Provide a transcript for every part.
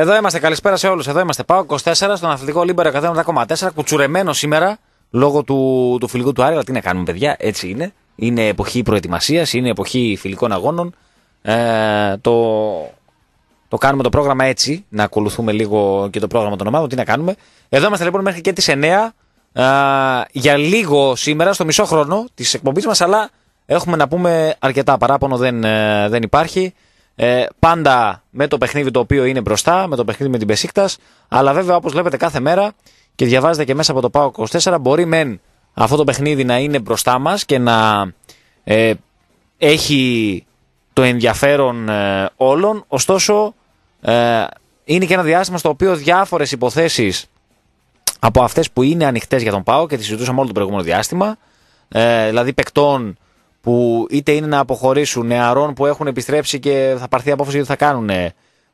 Εδώ είμαστε, καλησπέρα σε όλους. Εδώ είμαστε. Πάω 24 στον αθλητικό Λίμπερο 1,4 Κουτσουρεμένος σήμερα λόγω του, του φιλικού του Άρη. Αλλά τι να κάνουμε, παιδιά, έτσι είναι. Είναι εποχή προετοιμασίας, είναι εποχή φιλικών αγώνων. Ε, το, το κάνουμε το πρόγραμμα έτσι, να ακολουθούμε λίγο και το πρόγραμμα των ομάδων. Τι να κάνουμε. Εδώ είμαστε λοιπόν μέχρι και τις 9. Ε, για λίγο σήμερα, στο μισό χρόνο της εκπομπής μας, αλλά έχουμε να πούμε αρκετά. Παράπονο δεν, ε, δεν υπάρχει. Ε, πάντα με το παιχνίδι το οποίο είναι μπροστά, με το παιχνίδι με την Πεσίκτα. Αλλά βέβαια, όπως βλέπετε κάθε μέρα και διαβάζετε και μέσα από το ΠΑΟ 24, μπορεί μεν αυτό το παιχνίδι να είναι μπροστά μας και να ε, έχει το ενδιαφέρον ε, όλων. Ωστόσο, ε, είναι και ένα διάστημα στο οποίο διάφορες υποθέσεις από αυτές που είναι ανοιχτές για τον ΠΑΟ και τις συζητούσαμε όλο το προηγούμενο διάστημα, ε, δηλαδή παικτών που είτε είναι να αποχωρήσουν νεαρών που έχουν επιστρέψει και θα πάρθει απόφαση γιατί θα κάνουν.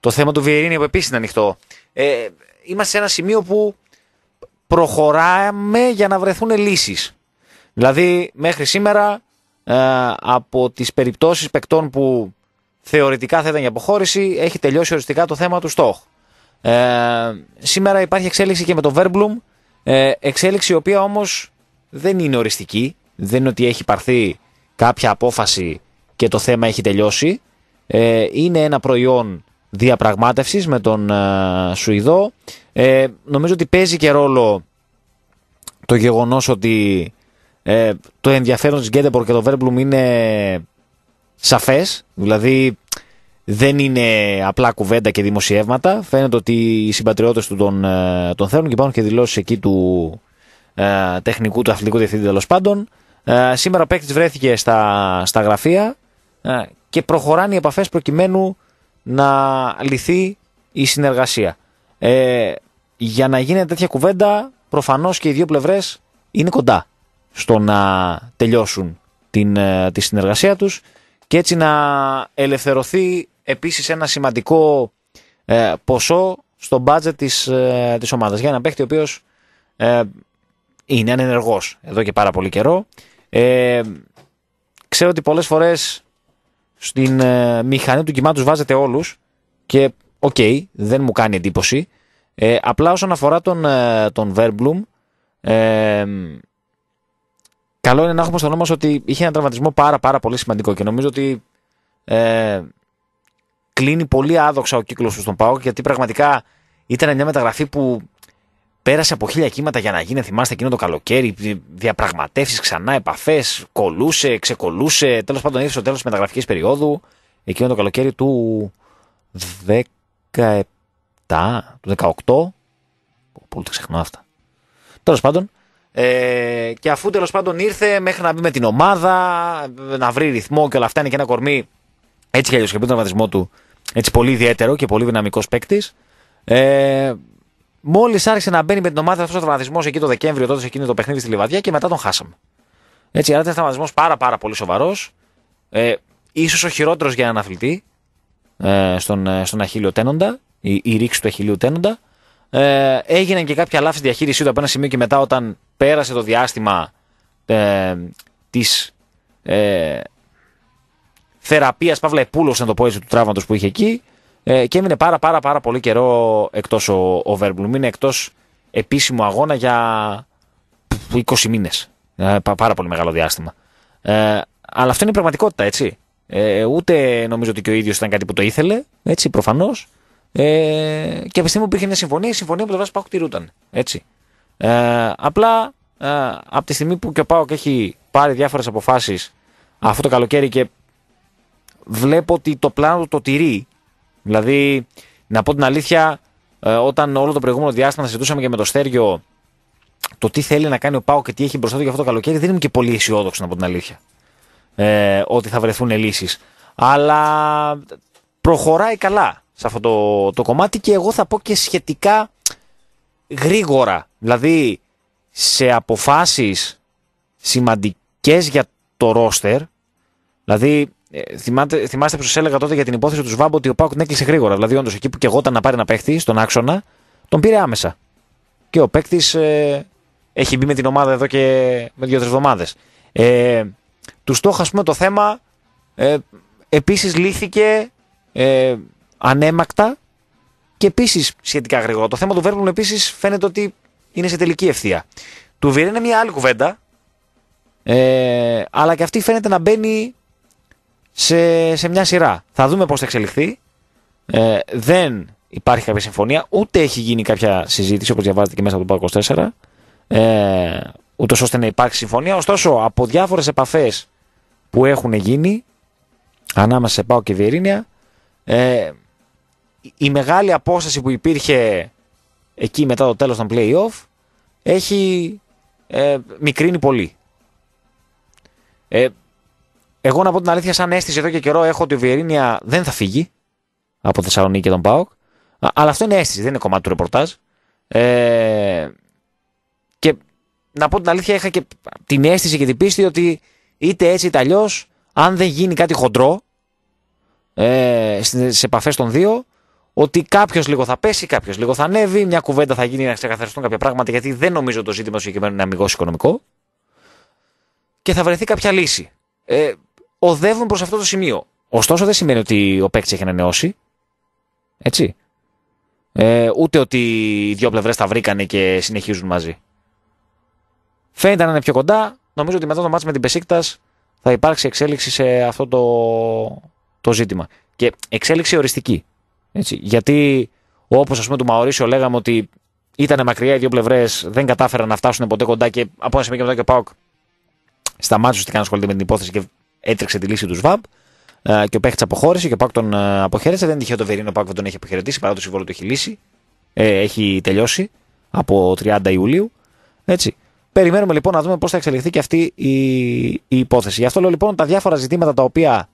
Το θέμα του Βιερίνη που επίσης είναι ανοιχτό. Ε, είμαστε σε ένα σημείο που προχωράμε για να βρεθούν λύσεις. Δηλαδή μέχρι σήμερα ε, από τις περιπτώσεις παικτών που θεωρητικά θα ήταν για αποχώρηση έχει τελειώσει οριστικά το θέμα του στόχ. Ε, σήμερα υπάρχει εξέλιξη και με το Βέρμπλουμ, ε, εξέλιξη η οποία όμως δεν είναι οριστική, δεν είναι ότι έχει πάρθει κάποια απόφαση και το θέμα έχει τελειώσει. Ε, είναι ένα προϊόν διαπραγμάτευσης με τον ε, Σουηδό. Ε, νομίζω ότι παίζει και ρόλο το γεγονός ότι ε, το ενδιαφέρον της Γκέντεμπορ και το Βέρμπλουμ είναι σαφές. Δηλαδή δεν είναι απλά κουβέντα και δημοσιεύματα. Φαίνεται ότι οι συμπατριώτες του τον, ε, τον θέλουν και υπάρχουν και δηλώσεις εκεί του τεχνικού του αθλητικού διευθυντή τέλος πάντων. Ε, σήμερα ο παίκτης βρέθηκε στα, στα γραφεία ε, και προχωράνε οι επαφές προκειμένου να λυθεί η συνεργασία. Ε, για να γίνει τέτοια κουβέντα, προφανώς και οι δύο πλευρές είναι κοντά στο να τελειώσουν την, ε, τη συνεργασία τους και έτσι να ελευθερωθεί επίσης ένα σημαντικό ποσό στο μπάτζετ της, της ομάδας για ένα παίχτη ο οποίος ε, είναι ανενεργός εδώ και πάρα πολύ καιρό ε, ξέρω ότι πολλές φορές στην ε, μηχανή του κοιμά βάζετε όλους και οκ, δεν μου κάνει εντύπωση. Ε, απλά όσον αφορά τον, ε, τον Verblum, καλό είναι να έχουμε στο νόμος ότι είχε ένα τραυματισμό πάρα πάρα πολύ σημαντικό και νομίζω ότι ε, κλείνει πολύ άδοξα ο κύκλος του στον ΠΑΟΚ γιατί πραγματικά ήταν μια μεταγραφή που Πέρασε από χίλια κύματα για να γίνει, θυμάστε εκείνο το καλοκαίρι, διαπραγματεύσεις ξανά, επαφές, κολούσε, ξεκολούσε. Τέλος πάντων, ήρθε στο τέλος της μεταγραφικής περίοδου, εκείνο το καλοκαίρι του 17, του 18. Πολύ το ξεχνώ αυτά. Τέλος πάντων, ε, και αφού τέλος πάντων ήρθε μέχρι να μπει με την ομάδα, να βρει ρυθμό και όλα αυτά, είναι και ένα κορμί έτσι κι αλλιώς και πριν τον του, έτσι πολύ ιδιαίτερο και πολύ δυναμικός παίκτης. Ε, Μόλις άρχισε να μπαίνει με την ομάδα αυτός ο τραυματισμός εκεί το Δεκέμβριο, τότε σε εκείνο το παιχνίδι στη Λιβαδιά και μετά τον χάσαμε. Έτσι, άρα ήταν τραυματισμός πάρα, πάρα πολύ σοβαρός. Ε, ίσως ο χειρότερος για έναν αθλητή ε, στον, ε, στον Αχίλιο Τένοντα, η, η ρήξη του Αχιλίου Τένοντα. Ε, έγιναν και κάποια λάθη διαχείρισή του από ένα σημείο και μετά όταν πέρασε το διάστημα ε, της ε, θεραπείας, παύλα Επούλος, να το πω έτσι, του τραύματος που είχε εκεί. Ε, και έμεινε πάρα πάρα πάρα πολύ καιρό εκτός ο, ο Είναι εκτός επίσημου αγώνα για 20 μήνες. Ε, πάρα πολύ μεγάλο διάστημα. Ε, αλλά αυτό είναι η πραγματικότητα, έτσι. Ε, ούτε νομίζω ότι και ο ίδιος ήταν κάτι που το ήθελε, έτσι προφανώς Ε, και από τη στιγμή που υπήρχε μια συμφωνία, η συμφωνία το το βάζει τηρούταν. Έτσι. Ε, απλά ε, από τη στιγμή που και ο Πάοκ έχει πάρει διάφορες αποφάσεις αυτό το καλοκαίρι και βλέπω ότι το πλάνο το τηρεί Δηλαδή, να πω την αλήθεια, ε, όταν όλο το προηγούμενο διάστημα συζητούσαμε και με το Στέργιο το τι θέλει να κάνει ο Πάο και τι έχει μπροστά του για αυτό το καλοκαίρι, δεν είμαι και πολύ αισιόδοξος να πω την αλήθεια. Ε, ότι θα βρεθούν λύσεις. Αλλά προχωράει καλά σε αυτό το, το κομμάτι και εγώ θα πω και σχετικά γρήγορα. Δηλαδή, σε αποφάσεις σημαντικές για το ρόστερ, δηλαδή ε, θυμάστε, θυμάστε που σας έλεγα τότε για την υπόθεση του Σβάμπο ότι ο Πάουκ την έκλεισε γρήγορα. Δηλαδή, όντως εκεί που και εγώ ήταν να πάρει ένα παίχτη στον άξονα, τον πήρε άμεσα. Και ο παίκτης ε, έχει μπει με την ομάδα εδώ και με δύο-τρει εβδομάδες. Ε, του στόχου ας πούμε, το θέμα ε, επίσης λύθηκε ε, ανέμακτα και επίσης σχετικά γρήγορα. Το θέμα του Βέρμπουλ επίσης φαίνεται ότι είναι σε τελική ευθεία. Του Βιερ είναι μια άλλη κουβέντα. Ε, αλλά και αυτή φαίνεται να μπαίνει σε, σε μια σειρά. Θα δούμε πώς θα εξελιχθεί. Ε, δεν υπάρχει κάποια συμφωνία, ούτε έχει γίνει κάποια συζήτηση όπως διαβάζετε και μέσα από το ΠΑΟ 24. Ε, ούτως ώστε να υπάρξει συμφωνία. Ωστόσο, από διάφορες επαφές που έχουν γίνει ανάμεσα σε ΠΑΟ και Βιερίνια, ε, η μεγάλη απόσταση που υπήρχε εκεί μετά το τέλος των playoff έχει ε, μικρύνει πολύ. Ε, εγώ να πω την αλήθεια, σαν αίσθηση εδώ και καιρό έχω ότι ο Βιερίνια δεν θα φύγει από Θεσσαλονίκη και τον Πάοκ. Αλλά αυτό είναι αίσθηση, δεν είναι κομμάτι του ρεπορτάζ. Ε, και να πω την αλήθεια, είχα και την αίσθηση και την πίστη ότι είτε έτσι είτε αλλιώς, αν δεν γίνει κάτι χοντρό ε, σε επαφές των δύο, ότι κάποιος λίγο θα πέσει, κάποιος λίγο θα ανέβει, μια κουβέντα θα γίνει να ξεκαθαριστούν κάποια πράγματα, γιατί δεν νομίζω το ζήτημα του είναι αμυγός οικονομικό. Και θα βρεθεί κάποια λύση. Ε, οδεύουν προς αυτό το σημείο. Ωστόσο, δεν σημαίνει ότι ο παίκτης έχει ανανεώσει. Έτσι. Ε, ούτε ότι οι δύο πλευρές τα βρήκανε και συνεχίζουν μαζί. Φαίνεται να είναι πιο κοντά. Νομίζω ότι μετά το μάτς με την Πεσίκτα θα υπάρξει εξέλιξη σε αυτό το, το ζήτημα. Και εξέλιξη οριστική. Έτσι. Γιατί όπως ας πούμε του Μαωρίσιο λέγαμε ότι ήταν μακριά οι δύο πλευρές, δεν κατάφεραν να φτάσουν ποτέ κοντά και από ένα σημείο και μετά και ο Πάοκ σταμάτησε ότι να ασχολείται με την υπόθεση και έτρεξε τη λύση του ΣΒΑΜ ε, και ο παίχτης αποχώρησε και ο Πάκ τον ε, αποχαιρέτησε. Δεν είναι τυχαίο το Βερίνο, ο Πάκ δεν τον έχει αποχαιρετήσει παρά το συμβόλαιο του έχει λύσει. Ε, έχει τελειώσει από 30 Ιουλίου. Έτσι. Περιμένουμε λοιπόν να δούμε πώς θα εξελιχθεί και αυτή η, υπόθεση. Γι' αυτό λέω λοιπόν τα διάφορα ζητήματα τα οποία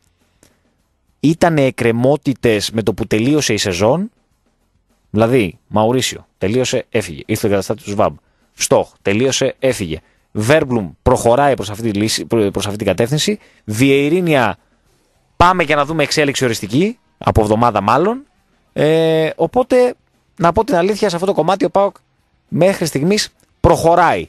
ήταν εκκρεμότητες με το που τελείωσε η σεζόν. Δηλαδή, Μαουρίσιο τελείωσε, έφυγε. Ήρθε ο εγκαταστάτης του ΣΒΑΜ. Στοχ τελείωσε, έφυγε. Βέρμπλουμ προχωράει προς αυτή, τη λύση, προς αυτή την κατεύθυνση. Βιερίνια πάμε και να δούμε εξέλιξη οριστική, από εβδομάδα μάλλον. Ε, οπότε, να πω την αλήθεια, σε αυτό το κομμάτι ο ΠΑΟΚ μέχρι στιγμής προχωράει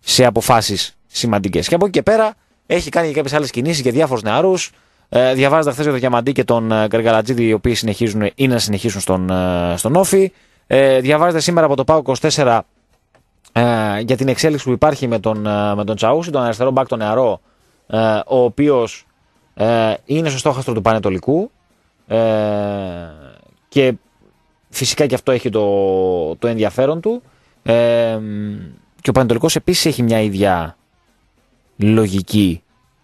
σε αποφάσεις σημαντικές. Και από εκεί και πέρα έχει κάνει και κάποιες άλλες κινήσεις για διάφορους νεαρούς. Ε, διαβάζοντας χθες για τον Διαμαντή και τον ε, Γκαργαλατζίδη, οι οποίοι συνεχίζουν, ή να συνεχίσουν στον, ε, στον Όφη. Ε, διαβάζετε σήμερα από το ΠΑΟΚ 24 ε, για την εξέλιξη που υπάρχει με τον, ε, με τον Τσαούση, τον αριστερό μπακ, τον νεαρό, ε, ο οποίος είναι στο στόχαστρο του Πανετολικού. και φυσικά και αυτό έχει το, το ενδιαφέρον του. και ο Πανετολικός επίσης έχει μια ίδια λογική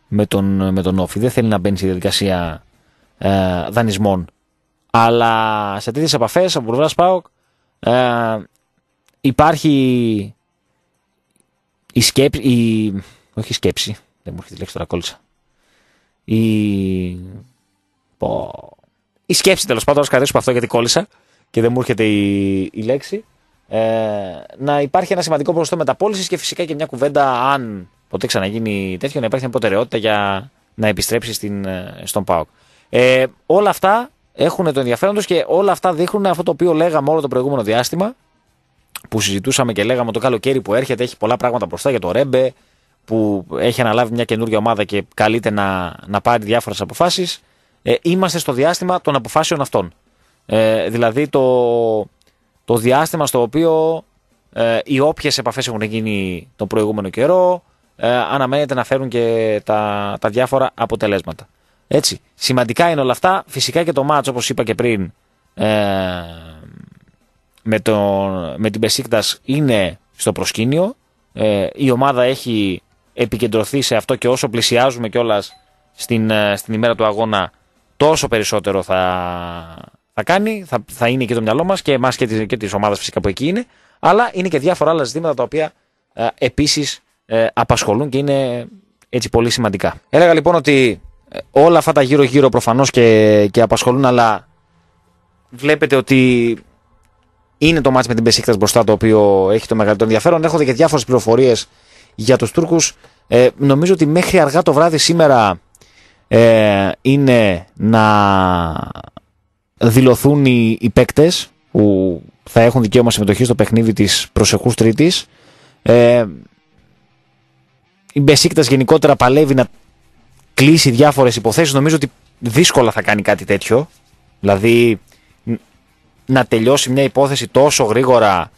με τον, με τον Όφη. Δεν θέλει να μπαίνει στη διαδικασία ε, δανεισμών. Αλλά σε τέτοιες επαφές, από πλευράς ΠΑΟΚ υπάρχει η σκέψη. Η... Όχι η σκέψη. Δεν μου έρχεται η λέξη τώρα, κόλλησα. Η. Πο... Η σκέψη τέλος πάντων, α από αυτό γιατί κόλλησα και δεν μου έρχεται η, η λέξη. Ε, να υπάρχει ένα σημαντικό ποσοστό μεταπόλησης και φυσικά και μια κουβέντα, αν ποτέ ξαναγίνει τέτοιο, να υπάρχει μια προτεραιότητα για να επιστρέψει στην, ε, στον ΠΑΟΚ. Ε, όλα αυτά έχουν το ενδιαφέρον τους και όλα αυτά δείχνουν αυτό το οποίο λέγαμε όλο το προηγούμενο διάστημα, που συζητούσαμε και λέγαμε το καλοκαίρι που έρχεται έχει πολλά πράγματα μπροστά για το Ρέμπε που έχει αναλάβει μια καινούργια ομάδα και καλείται να, να πάρει διάφορες αποφάσεις ε, είμαστε στο διάστημα των αποφάσεων αυτών ε, δηλαδή το, το διάστημα στο οποίο ε, οι όποιες επαφές έχουν γίνει τον προηγούμενο καιρό ε, αναμένεται να φέρουν και τα, τα διάφορα αποτελέσματα. Έτσι. Σημαντικά είναι όλα αυτά. Φυσικά και το μάτς όπως είπα και πριν, ε, με, τον, με την Πεσίκτας είναι στο προσκήνιο. Ε, η ομάδα έχει επικεντρωθεί σε αυτό και όσο πλησιάζουμε κιόλας στην, ε, στην ημέρα του αγώνα τόσο περισσότερο θα, θα κάνει, θα, θα είναι και το μυαλό μας και εμάς και της, ομάδα ομάδας φυσικά που εκεί είναι αλλά είναι και διάφορα άλλα ζητήματα τα οποία ε, επίσης ε, απασχολούν και είναι έτσι πολύ σημαντικά. Έλεγα λοιπόν ότι ε, όλα αυτά τα γύρω-γύρω προφανώς και, και απασχολούν αλλά βλέπετε ότι είναι το μάτς με την Πεσίκτα μπροστά το οποίο έχει το μεγαλύτερο ενδιαφέρον. Έρχονται και διάφορες πληροφορίες για τους Τούρκους. Ε, νομίζω ότι μέχρι αργά το βράδυ σήμερα ε, είναι να δηλωθούν οι, οι που θα έχουν δικαίωμα συμμετοχή στο παιχνίδι της προσεχούς Τρίτης. Ε, η Μπεσίκτα γενικότερα παλεύει να κλείσει διάφορες υποθέσεις. Νομίζω ότι δύσκολα θα κάνει κάτι τέτοιο. Δηλαδή, να τελειώσει μια υπόθεση τόσο γρήγορα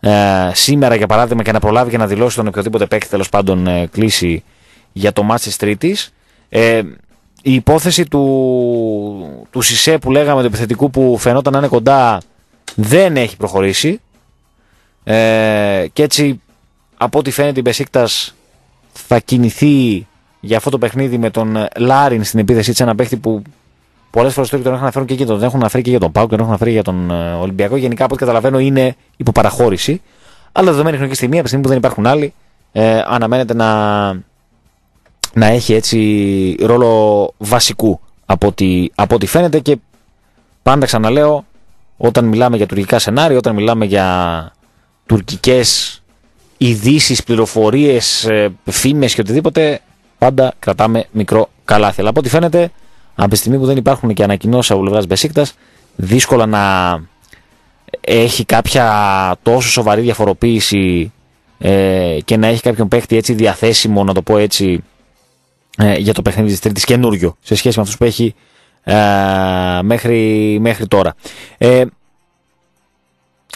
ε, σήμερα, για παράδειγμα, και να προλάβει και να δηλώσει τον οποιοδήποτε παίκτη τέλος πάντων ε, κλείσει για το μάτς Τρίτης. Ε, η υπόθεση του, του Σισε που λέγαμε του επιθετικού που φαινόταν να είναι κοντά δεν έχει προχωρήσει ε, και έτσι από ό,τι φαίνεται η Μπεσίκτας θα κινηθεί για αυτό το παιχνίδι με τον Λάριν στην επίθεση της ένα παίχτη που Πολλές φορές το έχουν αναφέρει και για τον, έχουν αναφέρει και για τον Πάουκ, τον έχουν αναφέρει για τον ε, Ολυμπιακό. Γενικά, από ό,τι καταλαβαίνω, είναι υποπαραχώρηση. Αλλά δεδομένη χρονική στιγμή, από τη στιγμή που δεν υπάρχουν άλλοι, ε, αναμένεται να, να έχει έτσι ρόλο βασικού από ό,τι, φαίνεται και πάντα ξαναλέω όταν μιλάμε για τουρκικά σενάρια, όταν μιλάμε για τουρκικές ειδήσεις, πληροφορίες, ε, φήμες και οτιδήποτε πάντα κρατάμε μικρό καλάθι. Αλλά από ό,τι φαίνεται από τη στιγμή που δεν υπάρχουν και ανακοινώσεις από πλευράς Μπεσίκτας, δύσκολα να έχει κάποια τόσο σοβαρή διαφοροποίηση ε, και να έχει κάποιον παίχτη έτσι διαθέσιμο, να το πω έτσι, ε, για το παιχνίδι της Τρίτης καινούριο σε σχέση με αυτούς που έχει ε, μέχρι, μέχρι τώρα. Ε,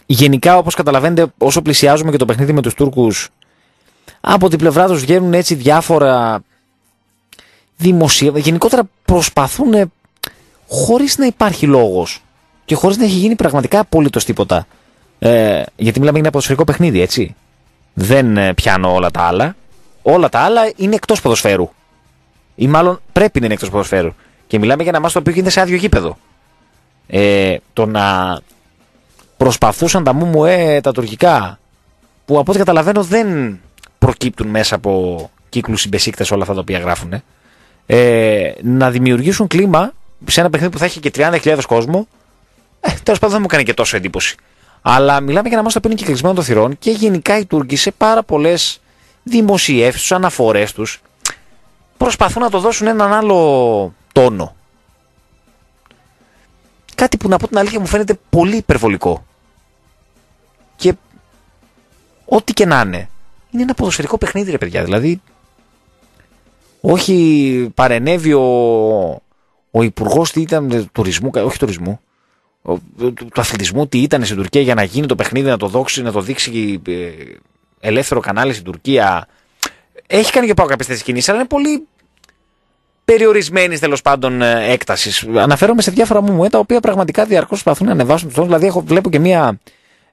γενικά, όπως καταλαβαίνετε, όσο πλησιάζουμε και το παιχνίδι με τους Τούρκους, από την πλευρά τους βγαίνουν έτσι διάφορα δημοσίευμα. γενικότερα προσπαθούν ε, χωρίς να υπάρχει λόγος και χωρίς να έχει γίνει πραγματικά απολύτως τίποτα. Ε, γιατί μιλάμε για ένα ποδοσφαιρικό παιχνίδι, έτσι. Δεν ε, πιάνω όλα τα άλλα. Όλα τα άλλα είναι εκτός ποδοσφαίρου. Ή μάλλον πρέπει να είναι εκτός ποδοσφαίρου. Και μιλάμε για ένα μάστο το οποίο γίνεται σε άδειο γήπεδο. Ε, το να προσπαθούσαν τα μου μουε τα τουρκικά που από ό,τι καταλαβαίνω δεν προκύπτουν μέσα από κύκλους συμπεσίκτες όλα αυτά τα οποία γράφουν ε, να δημιουργήσουν κλίμα σε ένα παιχνίδι που θα έχει και 30.000 κόσμο. Ε, Τέλος πάντων, δεν μου κάνει και τόσο εντύπωση. Αλλά μιλάμε για να μα τα και κλεισμένο των θυρών και γενικά οι Τούρκοι σε πάρα πολλές δημοσιεύσεις τους, αναφορές τους, προσπαθούν να το δώσουν έναν άλλο τόνο. Κάτι που να πω την αλήθεια μου φαίνεται πολύ υπερβολικό. Και ό,τι και να είναι. Είναι ένα ποδοσφαιρικό παιχνίδι, ρε παιδιά. Δηλαδή, όχι παρενέβη ο, ο υπουργός τι ήταν ε, τουρισμού, όχι τουρισμού, του αθλητισμού τι ήταν στην Τουρκία για να γίνει το παιχνίδι, να το, δόξει, να το δείξει ε, ελεύθερο κανάλι στην Τουρκία. Έχει κάνει και πάω κάποιες τέτοιε κινήσεις, αλλά είναι πολύ περιορισμένης τέλος πάντων ε, έκτασης. Αναφέρομαι σε διάφορα μου τα οποία πραγματικά διαρκώς προσπαθούν να ανεβάσουν τους Δηλαδή, έχω, βλέπω και μία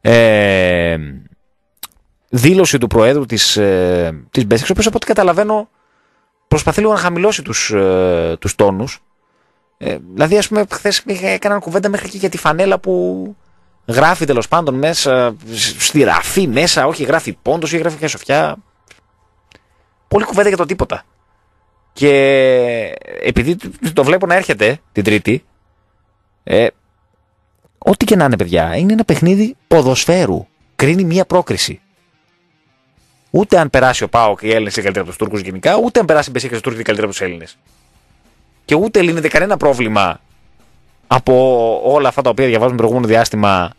ε, δήλωση του Προέδρου της ε, της ο οποίος από ό,τι καταλαβαίνω προσπαθεί λίγο να χαμηλώσει τους ε, τους τόνους. Ε, δηλαδή, ας πούμε, χθες έκαναν κουβέντα μέχρι και για τη φανέλα που γράφει τέλος πάντων μέσα, στη ραφή μέσα, όχι γράφει πόντος ή γράφει και σοφιά. Πολύ κουβέντα για το τίποτα. Και επειδή το βλέπω να έρχεται την Τρίτη, ε, ό,τι και να είναι, παιδιά, είναι ένα παιχνίδι ποδοσφαίρου. Κρίνει μία πρόκριση. Ούτε αν περάσει ο Πάοκ οι Έλληνες είναι καλύτερα από τους Τούρκους γενικά, ούτε αν περάσει η Μπεσίκα του Τούρκου είναι καλύτερα από τους Έλληνες. Και ούτε λύνεται κανένα πρόβλημα από όλα αυτά τα οποία διαβάζουμε προηγούμενο διάστημα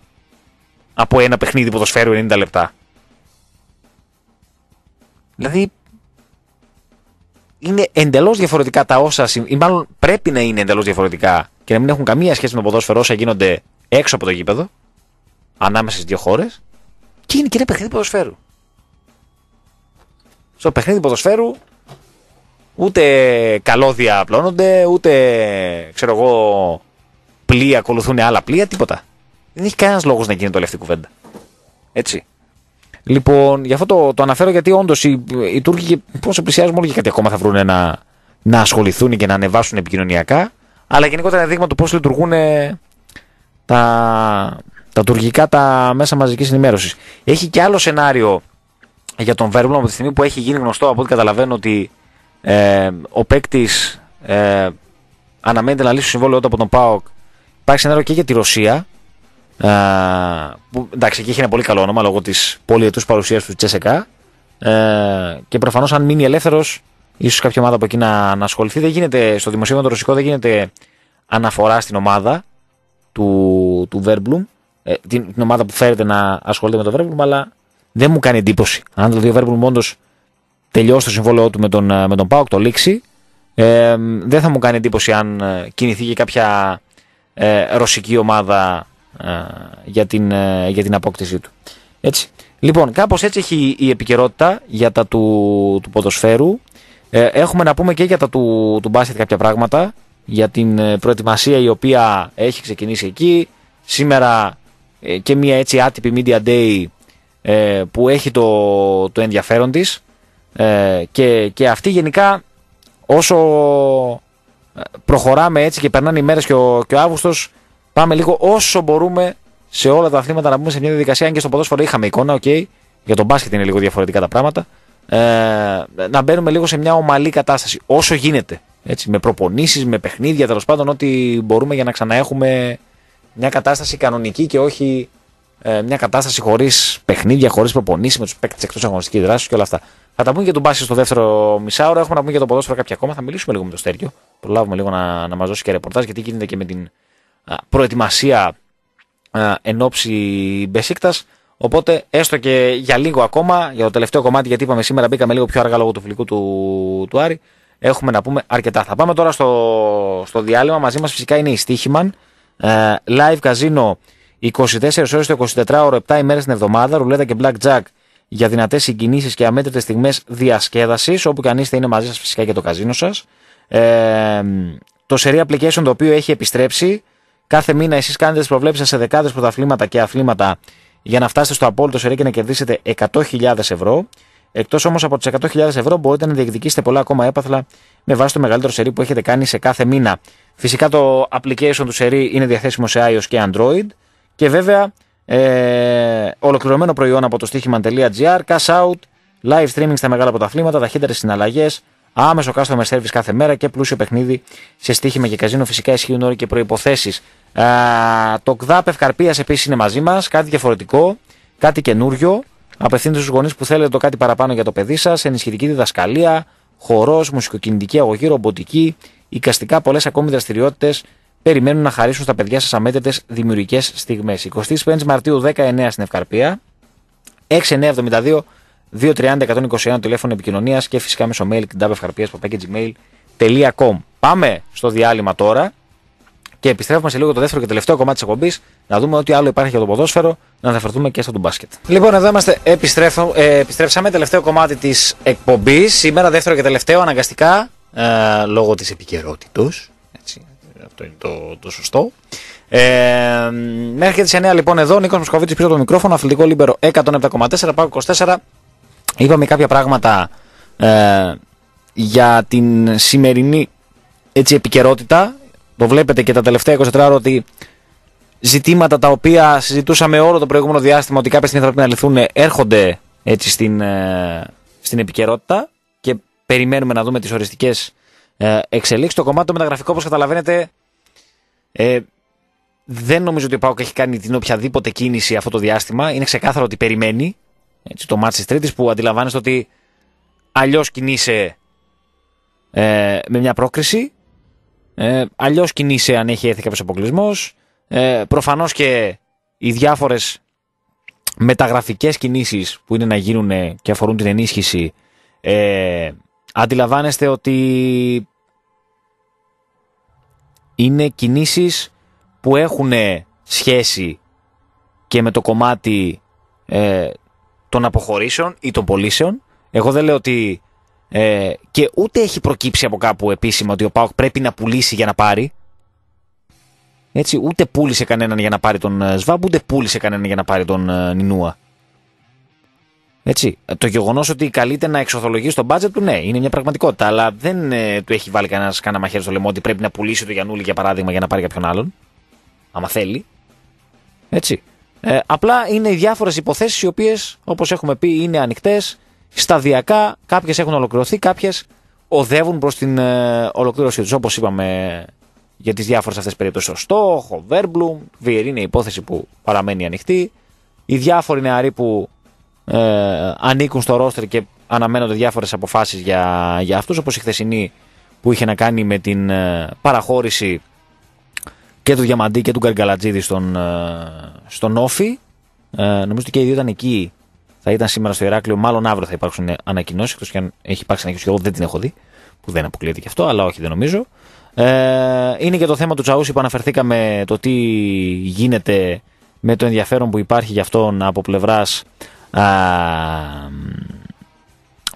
από ένα παιχνίδι ποδοσφαίρου 90 λεπτά. Δηλαδή, είναι εντελώς διαφορετικά τα όσα. ή μάλλον πρέπει να είναι εντελώς διαφορετικά και να μην έχουν καμία σχέση με ποδόσφαιρο όσα γίνονται έξω από το γήπεδο, ανάμεσα στις δύο χώρες, και είναι και ένα παιχνίδι ποδοσφαίρου. Στο παιχνίδι ποδοσφαίρου ούτε καλώδια απλώνονται, ούτε ξέρω εγώ πλοία ακολουθούν άλλα πλοία, τίποτα. Δεν έχει κανένας λόγος να γίνει το αυτή κουβέντα. Έτσι. Λοιπόν, γι' αυτό το, το αναφέρω γιατί όντως οι, οι Τούρκοι πόσο πλησιάζουν όλοι και κάτι ακόμα θα βρουν να, να ασχοληθούν και να ανεβάσουν επικοινωνιακά. Αλλά γενικότερα είναι δείγμα του πώς λειτουργούν ε, τα, τα τουρκικά τα μέσα μαζικής ενημέρωσης. Έχει και άλλο σενάριο για τον Βέρμπλουμ από τη στιγμή που έχει γίνει γνωστό από ό,τι καταλαβαίνω ότι ε, ο παίκτης ε, αναμένεται να λύσει το συμβόλαιο από τον Πάοκ. Υπάρχει σενάριο και για τη Ρωσία. Ε, που εντάξει, εκεί είχε ένα πολύ καλό όνομα λόγω της πολυετούς παρουσίας του Τσέσεκα. Ε, και προφανώς αν μείνει ελεύθερος ίσως κάποια ομάδα από εκεί να, να ασχοληθεί. Δεν γίνεται, στο δημοσίευμα το ρωσικό δεν γίνεται αναφορά στην ομάδα του, του Βέρμπλουμ. Ε, την, την ομάδα που φέρεται να ασχολείται με τον Βέρμπλουμ, αλλά δεν μου κάνει εντύπωση. Αν το ο Βέρμπουλμ τελειώσει το συμβόλαιό του με τον, ε, με τον Πάοκ, το λήξει, ε, δεν θα μου κάνει εντύπωση αν ε, κινηθεί και κάποια ε, ρωσική ομάδα ε, για, την, για την απόκτησή του. Έτσι. Λοιπόν, κάπως έτσι έχει η επικαιρότητα για τα του, του ποδοσφαίρου. έχουμε να πούμε και για τα του, του μπάσκετ κάποια πράγματα, για την προετοιμασία η οποία έχει ξεκινήσει εκεί. Σήμερα και μια έτσι άτυπη Media Day ε, που έχει το, το ενδιαφέρον της ε, και, και αυτή γενικά όσο ε, προχωράμε έτσι και περνάνε οι μέρες και ο, και ο Αύγουστος πάμε λίγο όσο μπορούμε σε όλα τα αθλήματα να μπούμε σε μια διαδικασία αν και στο ποδόσφαιρο είχαμε εικόνα, okay, για τον μπάσκετ είναι λίγο διαφορετικά τα πράγματα ε, να μπαίνουμε λίγο σε μια ομαλή κατάσταση όσο γίνεται έτσι, με προπονήσεις, με παιχνίδια τέλος πάντων ό,τι μπορούμε για να ξαναέχουμε μια κατάσταση κανονική και όχι ε, μια κατάσταση χωρίς παιχνίδια, χωρίς προπονήσεις με τους παίκτες εκτός αγωνιστική δράση και όλα αυτά. Θα τα πούμε για τον πάση στο δεύτερο μισάωρο. Έχουμε να πούμε για το ποδόσφαιρο κάποια ακόμα. Θα μιλήσουμε λίγο με το Στέργιο. Προλάβουμε λίγο να, να μας δώσει και ρεπορτάζ γιατί γίνεται και με την προετοιμασία α, εν ώψη Μπεσίκτας. Οπότε έστω και για λίγο ακόμα, για το τελευταίο κομμάτι, γιατί είπαμε σήμερα μπήκαμε λίγο πιο αργά λόγω του φιλικού του, του Άρη, έχουμε να πούμε αρκετά. Θα πάμε τώρα στο, στο διάλειμμα. Μαζί μας φυσικά είναι η Στίχημαν. Ε, live καζίνο 24 ώρες το 24ωρο, 7 ημέρες την εβδομάδα, ρουλέτα και blackjack για δυνατές συγκινήσεις και αμέτρητες στιγμές διασκέδασης, όπου και αν είστε είναι μαζί σας φυσικά και το καζίνο σας. Ε, το σερί Application το οποίο έχει επιστρέψει. Κάθε μήνα εσείς κάνετε τις προβλέψεις σε δεκάδες πρωταθλήματα και αθλήματα για να φτάσετε στο απόλυτο σερί και να κερδίσετε 100.000 ευρώ. Εκτός όμως από τις 100.000 ευρώ μπορείτε να διεκδικήσετε πολλά ακόμα έπαθλα με βάση το μεγαλύτερο σερί που έχετε κάνει σε κάθε μήνα. Φυσικά το application του σερί είναι διαθέσιμο σε iOS και Android. Και βέβαια ε, ολοκληρωμένο προϊόν από το στοίχημα.gr, cash out, live streaming στα μεγάλα πρωταθλήματα, ταχύτερες συναλλαγές, άμεσο customer service κάθε μέρα και πλούσιο παιχνίδι σε στοίχημα και καζίνο. Φυσικά ισχύουν όροι και προποθέσει. Το ΚΔΑΠ Ευκαρπία επίσης είναι μαζί μας, κάτι διαφορετικό, κάτι καινούριο. Απευθύνεται στους γονείς που θέλετε το κάτι παραπάνω για το παιδί σας, ενισχυτική διδασκαλία, χορός, μουσικοκινητική αγωγή, ρομποτική, οικαστικά πολλές ακόμη δραστηριότητες περιμένουν να χαρίσουν στα παιδιά σας αμέτρητες δημιουργικές στιγμές. 25 Μαρτίου 19 στην Ευκαρπία. 6972 230-121 τηλέφωνο επικοινωνίας και φυσικά μέσω mail gmail.com. Πάμε στο διάλειμμα τώρα και επιστρέφουμε σε λίγο το δεύτερο και τελευταίο κομμάτι της εκπομπής να δούμε ό,τι άλλο υπάρχει για το ποδόσφαιρο, να αναφερθούμε και στο του μπάσκετ. Λοιπόν, εδώ είμαστε. Ε, επιστρέψαμε. Τελευταίο κομμάτι της εκπομπής. Σήμερα δεύτερο και τελευταίο αναγκαστικά ε, λόγω της επικαιρότητα. Αυτό είναι το, το σωστό. Ε, μέχρι και τις 9 λοιπόν εδώ, Νίκος Μοσκοβίτη πίσω το μικρόφωνο, αθλητικό λίμπερο 107,4, πάω 24. Είπαμε κάποια πράγματα ε, για την σημερινή έτσι, επικαιρότητα. Το βλέπετε και τα τελευταία 24 ώρα ότι ζητήματα τα οποία συζητούσαμε όλο το προηγούμενο διάστημα ότι κάποια στιγμή θα πρέπει να λυθούν ε, έρχονται έτσι στην, ε, στην επικαιρότητα και περιμένουμε να δούμε τις οριστικές ε, εξελίξεις. Το κομμάτι το μεταγραφικό όπως καταλαβαίνετε ε, δεν νομίζω ότι ο Πάοκ έχει κάνει την οποιαδήποτε κίνηση αυτό το διάστημα. Είναι ξεκάθαρο ότι περιμένει έτσι, το μάτς της Τρίτης που αντιλαμβάνεστε ότι αλλιώς κινείσαι ε, με μια πρόκριση, ε, αλλιώς κινείσαι αν έχει έρθει κάποιος αποκλεισμός. Ε, Προφανώς και οι διάφορες μεταγραφικές κινήσεις που είναι να γίνουν και αφορούν την ενίσχυση, ε, αντιλαμβάνεστε ότι είναι κινήσεις που έχουν σχέση και με το κομμάτι ε, των αποχωρήσεων ή των πωλήσεων. Εγώ δεν λέω ότι ε, και ούτε έχει προκύψει από κάπου επίσημα ότι ο ΠΑΟΚ πρέπει να πουλήσει για να πάρει. Έτσι, ούτε πούλησε κανέναν για να πάρει τον ε, ΣΒΑΜ, ούτε πούλησε κανέναν για να πάρει τον ε, Νινούα. Έτσι, το γεγονός ότι καλείται να εξοθολογήσει το μπάτζετ του, ναι, είναι μια πραγματικότητα. Αλλά δεν ε, του έχει βάλει κανένας κανένα μαχαίρι στο λαιμό ότι πρέπει να πουλήσει το Γιανούλη για παράδειγμα για να πάρει κάποιον άλλον. Άμα θέλει. Έτσι. Ε, απλά είναι οι διάφορες υποθέσεις οι οποίες, όπως έχουμε πει, είναι ανοιχτές. Σταδιακά κάποιες έχουν ολοκληρωθεί, κάποιες οδεύουν προς την ε, ολοκλήρωσή τους. Όπως είπαμε για τις διάφορες αυτές περιπτώσεις. Ο Στόχο, ο Βέρμπλουμ, η υπόθεση που παραμένει ανοιχτή. Οι διάφοροι νεαροί που ε, ανήκουν στο ρόστερ και αναμένονται διάφορες αποφάσεις για, για αυτούς όπως η χθεσινή που είχε να κάνει με την ε, παραχώρηση και του Διαμαντή και του Γκαργκαλατζίδη στον, ε, στον Όφη ε, νομίζω ότι και οι δύο ήταν εκεί θα ήταν σήμερα στο Ηράκλειο μάλλον αύριο θα υπάρξουν ανακοινώσεις εκτός και αν έχει υπάρξει ανακοινώσεις και εγώ δεν την έχω δει που δεν αποκλείεται και αυτό αλλά όχι δεν νομίζω ε, είναι και το θέμα του Τσαούση που αναφερθήκαμε το τι γίνεται με το ενδιαφέρον που υπάρχει για αυτόν από πλευράς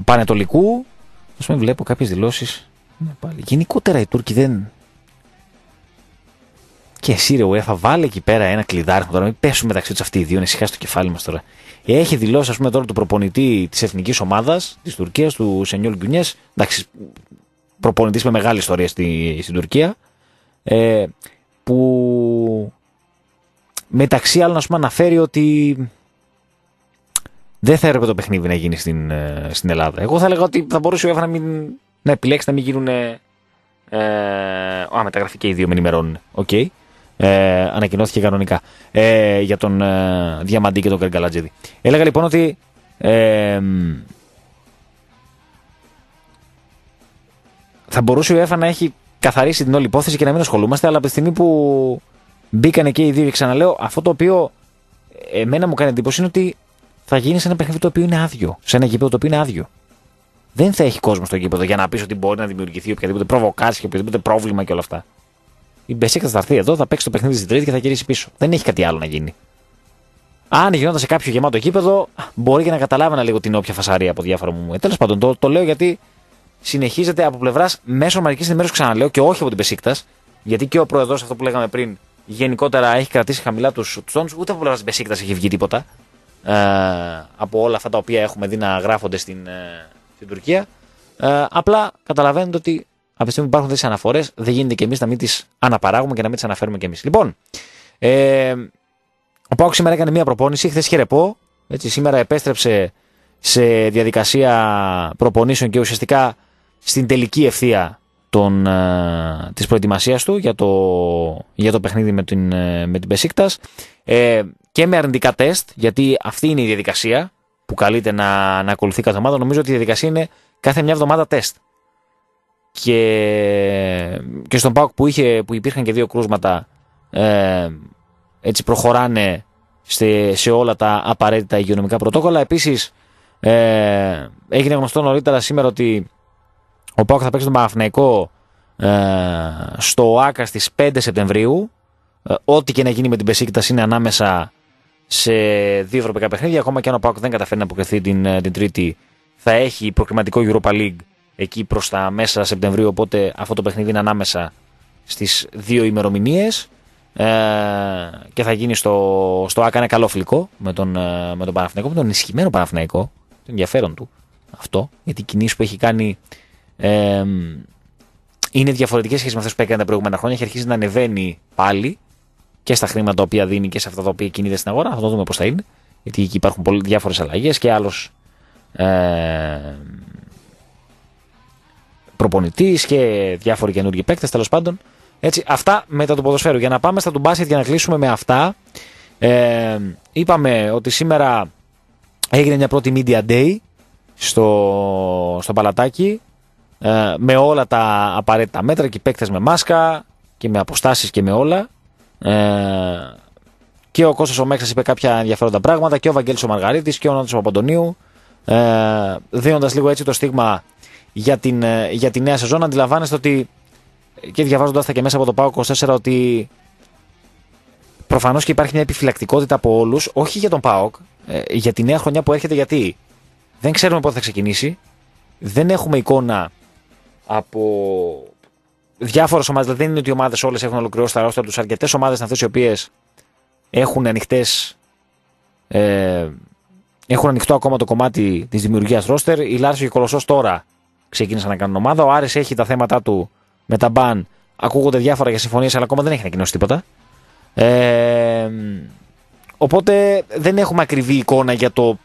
Πανετολικού. Ας πούμε βλέπω κάποιες δηλώσεις. Ναι, πάλι. Γενικότερα οι Τούρκοι δεν... Και εσύ ρε θα βάλε εκεί πέρα ένα κλειδάριθμο τώρα, μην πέσουμε μεταξύ τους αυτοί οι δύο, στο κεφάλι μας τώρα. Έχει δηλώσει ας πούμε τώρα του προπονητή της εθνικής ομάδας, της Τουρκίας του Σενιόλ Γκουνιές. εντάξει προπονητής με μεγάλη ιστορία στη, στην Τουρκία, ε, που μεταξύ άλλων ας πούμε αναφέρει ότι δεν θα έπρεπε το παιχνίδι να γίνει στην, ε, στην Ελλάδα. Εγώ θα έλεγα ότι θα μπορούσε η UEFA να, να επιλέξει να μην γίνουν. Ε, ε α, μεταγραφή και οι δύο με ενημερώνουν. Ε, ανακοινώθηκε κανονικά ε, για τον ε, Διαμαντή και τον Κεργκαλατζίδη. Έλεγα λοιπόν ότι. Ε, θα μπορούσε η UEFA να έχει καθαρίσει την όλη υπόθεση και να μην ασχολούμαστε, αλλά από τη στιγμή που μπήκανε και οι δύο, ξαναλέω, αυτό το οποίο εμένα μου κάνει εντύπωση είναι ότι θα γίνεις σε ένα παιχνίδι το οποίο είναι άδειο. Σε ένα γήπεδο το οποίο είναι άδειο. Δεν θα έχει κόσμο στο γήπεδο για να πεις ότι μπορεί να δημιουργηθεί οποιαδήποτε προβοκάση και οποιοδήποτε πρόβλημα και όλα αυτά. Η Μπεσίκα θα έρθει εδώ, θα παίξει το παιχνίδι τη Τρίτη και θα γυρίσει πίσω. Δεν έχει κάτι άλλο να γίνει. Αν γινόταν σε κάποιο γεμάτο γήπεδο, μπορεί και να καταλάβαινα λίγο την όποια φασαρία από διάφορα μου. Ε, Τέλος πάντων, το, το λέω γιατί συνεχίζεται από πλευράς μέσω μαρική ενημέρωσης, ξαναλέω, και όχι από την Μπεσίκτα. γιατί και ο πρόεδρος, αυτό που λέγαμε πριν, γενικότερα έχει κρατήσει χαμηλά τους τόνους, ούτε από πλευράς Μπεσίκτα έχει βγει τίποτα. Ε, από όλα αυτά τα οποία έχουμε δει να γράφονται στην, ε, στην Τουρκία. Ε, απλά καταλαβαίνετε ότι από τη στιγμή που υπάρχουν τέτοιε αναφορές, δεν γίνεται και εμείς να μην τις αναπαράγουμε και να μην τις αναφέρουμε κι εμείς. Λοιπόν, ε, ο Πάουκ σήμερα έκανε μία προπόνηση, χθες χαιρεπώ. Έτσι, σήμερα επέστρεψε σε διαδικασία προπονήσεων και ουσιαστικά στην τελική ευθεία των, ε, της προετοιμασίας του για το, για το παιχνίδι με την, ε, με την Ε, και με αρνητικά τεστ, γιατί αυτή είναι η διαδικασία που καλείται να, να ακολουθεί κάθε ομάδα. Νομίζω ότι η διαδικασία είναι κάθε μια εβδομάδα τεστ. Και, και στον ΠΑΟΚ που, είχε, που υπήρχαν και δύο κρούσματα, ε, έτσι προχωράνε σε, σε όλα τα απαραίτητα υγειονομικά πρωτόκολλα. Επίσης, ε, έγινε γνωστό νωρίτερα σήμερα ότι ο ΠΑΟΚ θα παίξει τον Παναθηναϊκό ε, στο ΆΚΑ στις 5 Σεπτεμβρίου. Ε, ό,τι και να γίνει με την Πεσίκητα είναι ανάμεσα σε δύο ευρωπαϊκά παιχνίδια. Ακόμα και αν ο Πάοκ δεν καταφέρει να αποκριθεί την, ε, την Τρίτη, θα έχει προκριματικό Europa League εκεί προς τα μέσα Σεπτεμβρίου. Οπότε αυτό το παιχνίδι είναι ανάμεσα στις δύο ημερομηνίες. Ε, και θα γίνει στο, στο ΑΚΑ ένα καλό φιλικό με τον, ε, με τον Παναθηναϊκό, με τον ενισχυμένο Παναφυναϊκό, Το ενδιαφέρον του αυτό, γιατί οι κινήσεις που έχει κάνει ε, είναι διαφορετικές σχέση με αυτές που έκανε τα προηγούμενα χρόνια. Έχει αρχίσει να ανεβαίνει πάλι και στα χρήματα τα οποία δίνει και σε αυτά τα οποία κινείται στην αγορά. Θα το δούμε πώς θα είναι. Γιατί εκεί υπάρχουν διάφορες αλλαγές και άλλος ε, προπονητής και διάφοροι καινούργιοι παίκτες τέλος πάντων. Έτσι, αυτά μετά το ποδοσφαίρου. Για να πάμε στα του μπάσκετ για να κλείσουμε με αυτά. Ε, είπαμε ότι σήμερα έγινε μια πρώτη Media Day στο, στο Παλατάκι ε, με όλα τα απαραίτητα μέτρα και παίκτες με μάσκα και με αποστάσεις και με όλα ε, και ο Κώστας ο Μέξας είπε κάποια ενδιαφέροντα πράγματα και ο Βαγγέλης ο Μαργαρίτης και ο Νότος Παπαντονίου ε, δίνοντας λίγο έτσι το στίγμα για την, ε, για τη νέα σεζόν αντιλαμβάνεστε ότι και διαβάζοντας τα και μέσα από το ΠΑΟ 24 ότι προφανώς και υπάρχει μια επιφυλακτικότητα από όλους όχι για τον ΠΑΟΚ, ε, για τη νέα χρονιά που έρχεται γιατί δεν ξέρουμε πότε θα ξεκινήσει δεν έχουμε εικόνα από διάφορες ομάδες, δηλαδή δεν είναι ότι οι ομάδες όλες έχουν ολοκληρώσει τα ρόστα τους. Αρκετές ομάδες είναι αυτές οι οποίες έχουν ανοιχτές. Ε, έχουν ανοιχτό ακόμα το κομμάτι της δημιουργίας ρόστερ. Η Λάρσο και ο Κολοσσός τώρα ξεκίνησαν να κάνουν ομάδα. Ο Άρης έχει τα θέματα του με τα μπαν. Ακούγονται διάφορα για συμφωνίες, αλλά ακόμα δεν έχει ανακοινώσει τίποτα. Ε, οπότε δεν έχουμε ακριβή εικόνα για το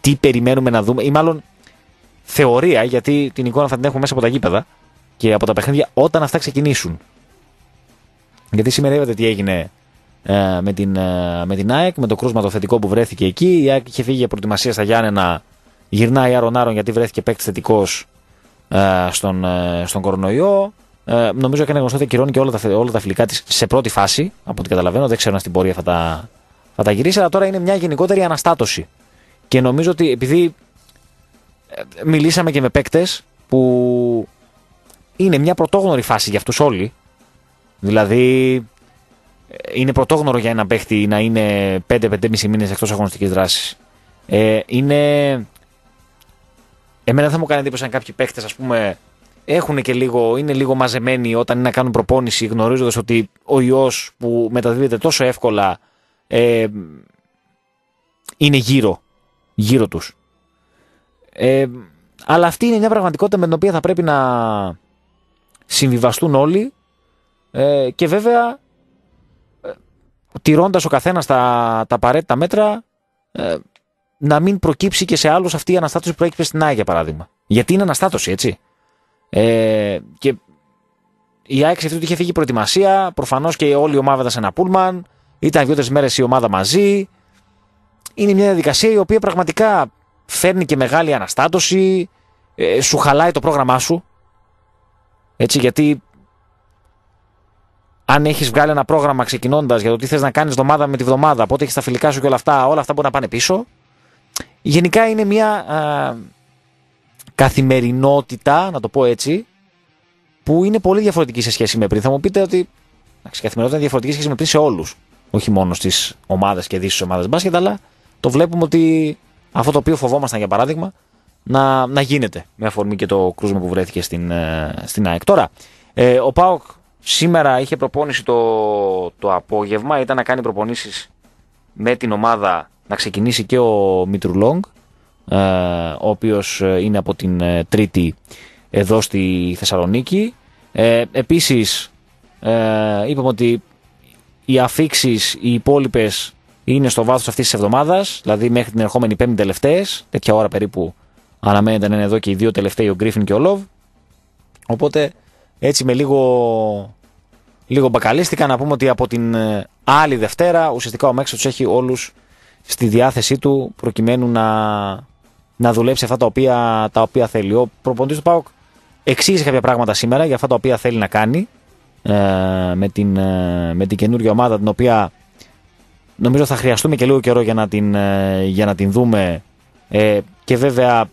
τι περιμένουμε να δούμε, ή μάλλον θεωρία, γιατί την εικόνα θα την έχουμε μέσα από τα γήπεδα και από τα παιχνίδια όταν αυτά ξεκινήσουν. Γιατί σήμερα είδατε τι έγινε ε, με, την, ε, με την ΑΕΚ, με το κρούσμα το θετικό που βρέθηκε εκεί. Η ΑΕΚ είχε φύγει για προετοιμασία στα Γιάννενα, γυρνάει άρον-άρον γιατί βρέθηκε παίκτης θετικός ε, στον, ε, στον κορονοϊό. Ε, νομίζω έκανε γνωστό ότι κυρώνει και όλα τα, όλα τα φιλικά της σε πρώτη φάση, από ό,τι καταλαβαίνω. Δεν ξέρω αν στην πορεία θα τα, θα τα γυρίσει, αλλά τώρα είναι μια γενικότερη αναστάτωση. Και νομίζω ότι επειδή μιλήσαμε και με παίκτες που είναι μια πρωτόγνωρη φάση για αυτούς όλοι. Δηλαδή, ε, είναι πρωτόγνωρο για ένα παίχτη να είναι 5-5,5 μήνες εκτός αγωνιστικής δράσης. Ε, είναι. Εμένα θα μου κάνει εντύπωση αν κάποιοι παίχτες ας πούμε, έχουν και λίγο, είναι λίγο μαζεμένοι όταν είναι να κάνουν προπόνηση, γνωρίζοντας ότι ο ιός που μεταδίδεται τόσο εύκολα ε, είναι γύρω, γύρω τους. Ε, αλλά αυτή είναι μια πραγματικότητα με την οποία θα πρέπει να, συμβιβαστούν όλοι ε, και βέβαια ε, τηρώντας ο καθένας τα, τα απαραίτητα μέτρα ε, να μην προκύψει και σε άλλους αυτή η αναστάτωση που προέκυψε στην ΑΕΚ για παράδειγμα. Γιατί είναι αναστάτωση έτσι. Ε, και η ΑΕΚ σε αυτή είχε φύγει προετοιμασία, προφανώς και όλη η ομάδα ήταν σε ένα πούλμαν, ήταν δύο-τρεις μέρες η ομάδα μαζί. Είναι μια διαδικασία η οποία πραγματικά φέρνει και μεγάλη αναστάτωση, ε, σου χαλάει το πρόγραμμά σου έτσι, γιατί αν έχεις βγάλει ένα πρόγραμμα ξεκινώντας για το τι θες να κάνεις εβδομάδα με τη βδομάδα, πότε έχεις τα φιλικά σου και όλα αυτά, όλα αυτά μπορεί να πάνε πίσω. Γενικά είναι μια καθημερινότητα, να το πω έτσι, που είναι πολύ διαφορετική σε σχέση με πριν. Θα μου πείτε ότι η καθημερινότητα είναι διαφορετική σε σχέση με πριν σε όλους. Όχι μόνο στις ομάδες και δύσεις της μπάσκετ, αλλά το βλέπουμε ότι αυτό το οποίο φοβόμασταν για παράδειγμα, να, να γίνεται με αφορμή και το κρούσμα που βρέθηκε στην, ε, στην ΑΕΚ. Τώρα, ε, ο ΠΑΟΚ σήμερα είχε προπόνηση το, το απόγευμα, ήταν να κάνει προπονήσεις με την ομάδα να ξεκινήσει και ο Μίτρου ε, ο οποίος ε, είναι από την ε, Τρίτη εδώ στη Θεσσαλονίκη. Ε, επίσης, ε, είπαμε ότι οι αφήξεις, οι υπόλοιπες είναι στο βάθος αυτής της εβδομάδας, δηλαδή μέχρι την ερχόμενη πέμπτη τελευταίες, τέτοια ώρα περίπου Αναμένεται να είναι εδώ και οι δύο τελευταίοι, ο Γκρίφιν και ο Λοβ. Οπότε έτσι με λίγο, λίγο μπακαλίστηκα να πούμε ότι από την ε, άλλη Δευτέρα ουσιαστικά ο Μέξος τους έχει όλους στη διάθεσή του προκειμένου να, να δουλέψει αυτά τα οποία, τα οποία θέλει. Ο προποντή του ΠΑΟΚ εξήγησε κάποια πράγματα σήμερα για αυτά τα οποία θέλει να κάνει ε, με, την, ε, με την καινούργια ομάδα την οποία νομίζω θα χρειαστούμε και λίγο καιρό για να την, ε, για να την δούμε. Ε, και βέβαια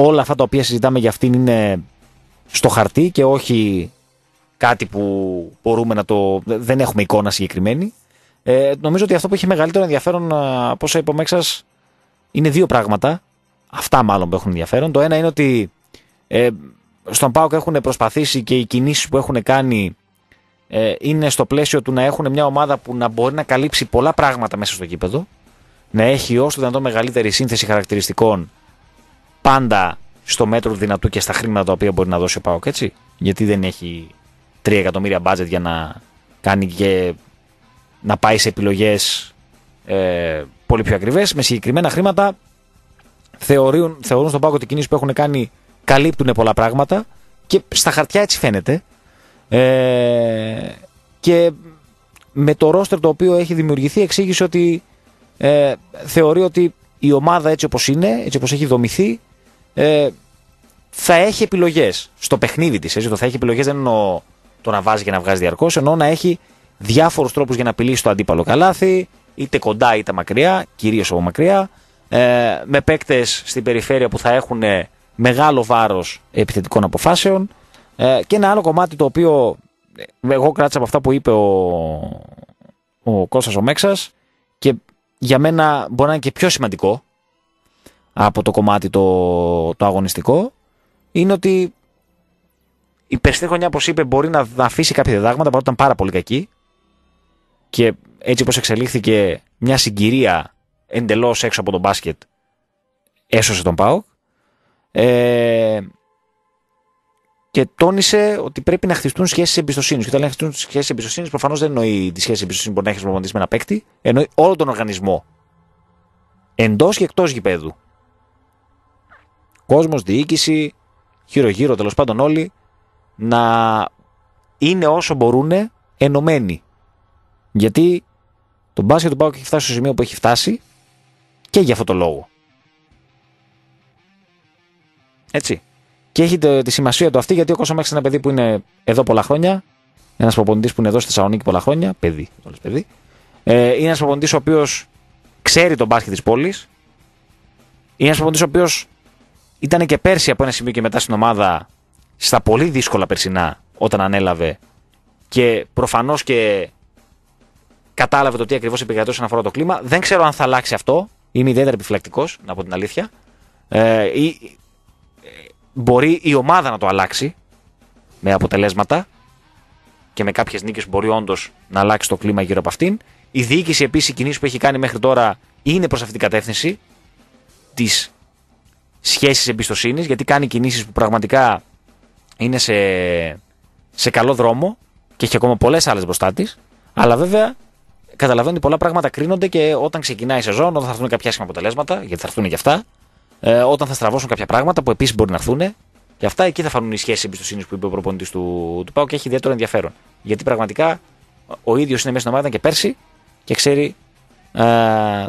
όλα αυτά τα οποία συζητάμε για αυτήν είναι στο χαρτί και όχι κάτι που μπορούμε να το. δεν έχουμε εικόνα συγκεκριμένη. Ε, νομίζω ότι αυτό που έχει μεγαλύτερο ενδιαφέρον από όσα είπαμε μέσα, είναι δύο πράγματα. Αυτά μάλλον που έχουν ενδιαφέρον. Το ένα είναι ότι ε, στον ΠΑΟΚ έχουν προσπαθήσει και οι κινήσεις που έχουν κάνει ε, είναι στο πλαίσιο του να έχουν μια ομάδα που να μπορεί να καλύψει πολλά πράγματα μέσα στο κήπεδο, Να έχει όσο δυνατόν μεγαλύτερη σύνθεση χαρακτηριστικών πάντα στο μέτρο δυνατού και στα χρήματα τα οποία μπορεί να δώσει ο Πάοκ, έτσι. Γιατί δεν έχει 3 εκατομμύρια budget για να κάνει και να πάει σε επιλογές ε, πολύ πιο ακριβές. Με συγκεκριμένα χρήματα θεωρούν, θεωρούν στον Πάοκ ότι οι κινήσεις που έχουν κάνει καλύπτουν πολλά πράγματα και στα χαρτιά έτσι φαίνεται. Ε, και με το ρόστερ το οποίο έχει δημιουργηθεί εξήγησε ότι ε, θεωρεί ότι η ομάδα έτσι όπως είναι, έτσι όπως έχει δομηθεί ε, θα έχει επιλογές. Στο παιχνίδι της, το θα έχει επιλογές δεν εννοώ το να βάζει και να βγάζει διαρκώς, ενώ να έχει διάφορους τρόπους για να απειλήσει το αντίπαλο καλάθι, είτε κοντά είτε μακριά, κυρίως από μακριά, ε, με παίκτες στην περιφέρεια που θα έχουν μεγάλο βάρος επιθετικών αποφάσεων. Ε, και ένα άλλο κομμάτι το οποίο ε, εγώ κράτησα από αυτά που είπε ο, ο Κώστας ο Μέξας και για μένα μπορεί να είναι και πιο σημαντικό από το κομμάτι το, το αγωνιστικό είναι ότι η χρονιά, όπως είπε, μπορεί να αφήσει κάποια διδάγματα παρότι ήταν πάρα πολύ κακή και έτσι όπως εξελίχθηκε μια συγκυρία εντελώς έξω από τον μπάσκετ έσωσε τον Πάοκ. Ε, και τόνισε ότι πρέπει να χτιστούν σχέσεις εμπιστοσύνης. Και όταν λέει χτιστούν σχέσεις εμπιστοσύνης, προφανώς δεν εννοεί τη σχέση εμπιστοσύνης που μπορεί να έχεις με ένα παίκτη, εννοεί όλο τον οργανισμό. Εντός και εκτός γηπέδου κόσμος, διοίκηση, γύρω-γύρω τέλος πάντων όλοι, να είναι όσο μπορούν ενωμένοι. Γιατί το μπάσκετ του Πάουκ έχει φτάσει στο σημείο που έχει φτάσει και για αυτό το λόγο. Έτσι. Και έχει τη σημασία του αυτή γιατί ο Κώστα είναι ένα παιδί που είναι εδώ πολλά χρόνια. Ένας προπονητής που είναι εδώ στη Θεσσαλονίκη πολλά χρόνια. Παιδί, όλες παιδί. Ε, είναι ένας προπονητής ο οποίος ξέρει τον μπάσκετ της πόλης. Είναι ένας προπονητής ο οποίος ήταν και πέρσι από ένα σημείο και μετά στην ομάδα στα πολύ δύσκολα περσινά όταν ανέλαβε και προφανώς και κατάλαβε το τι ακριβώς επικρατούσε αφορά το κλίμα. Δεν ξέρω αν θα αλλάξει αυτό. Είμαι ιδιαίτερα επιφυλακτικός, να πω την αλήθεια. Ε, ή, μπορεί η ομάδα να το αλλάξει με αποτελέσματα και με κάποιες νίκες που μπορεί όντως να αλλάξει το κλίμα γύρω από αυτήν. Η διοίκηση επίσης κινήσει που έχει κάνει μέχρι τώρα είναι προς αυτή την κατεύθυνση της σχέσεις εμπιστοσύνης, γιατί κάνει κινήσεις που πραγματικά είναι σε, σε καλό δρόμο και έχει ακόμα πολλές άλλες μπροστά της. Αλλά βέβαια καταλαβαίνει ότι πολλά πράγματα κρίνονται και όταν ξεκινάει η σεζόν, όταν θα έρθουν κάποια άσχημα αποτελέσματα, γιατί θα έρθουν και αυτά, ε, όταν θα στραβώσουν κάποια πράγματα που επίσης μπορεί να έρθουν, και αυτά εκεί θα φανούν οι σχέσεις εμπιστοσύνης που είπε ο προπονητής του, του Πάου και έχει ιδιαίτερο ενδιαφέρον. Γιατί πραγματικά ο ίδιος είναι μέσα στην ομάδα και πέρσι και ξέρει ε,